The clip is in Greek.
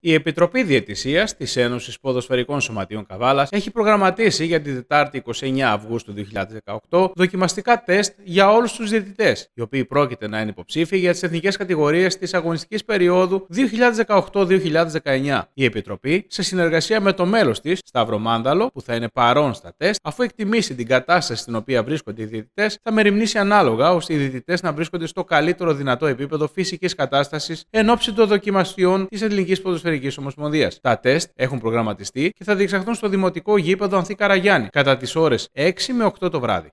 Η Επιτροπή Διαιτησίας της Ένωσης Ποδοσφαιρικών Σωματείων Καβάλας έχει προγραμματίσει για την Τετάρτη 29 Αυγούστου 2018 δοκιμαστικά τεστ για όλους τους διαιτητές, οι οποίοι πρόκειται να είναι υποψήφοι για τις εθνικές κατηγορίες της αγωνιστικής περίοδου 2018-2019. Η Επιτροπή, σε συνεργασία με το μέλος της, Σταύρο Μάνταλο, που θα είναι παρόν στα τεστ, αφού εκτιμήσει την κατάσταση στην οποία βρίσκονται οι διαιτητές, θα μεριμνήσει ανάλογα ώστε οι διαιτητές να βρίσκονται στο καλύτερο δυνατό επίπεδο φυσικής κατάστασης εν των δοκιμασιών της ελληνικής ποδοσφαιρικής Ομοσπονδίας. Τα τεστ έχουν προγραμματιστεί και θα διεξαχθούν στο δημοτικό γήπεδο Ανθή Καραγιάννη κατά τις ώρες 6 με 8 το βράδυ.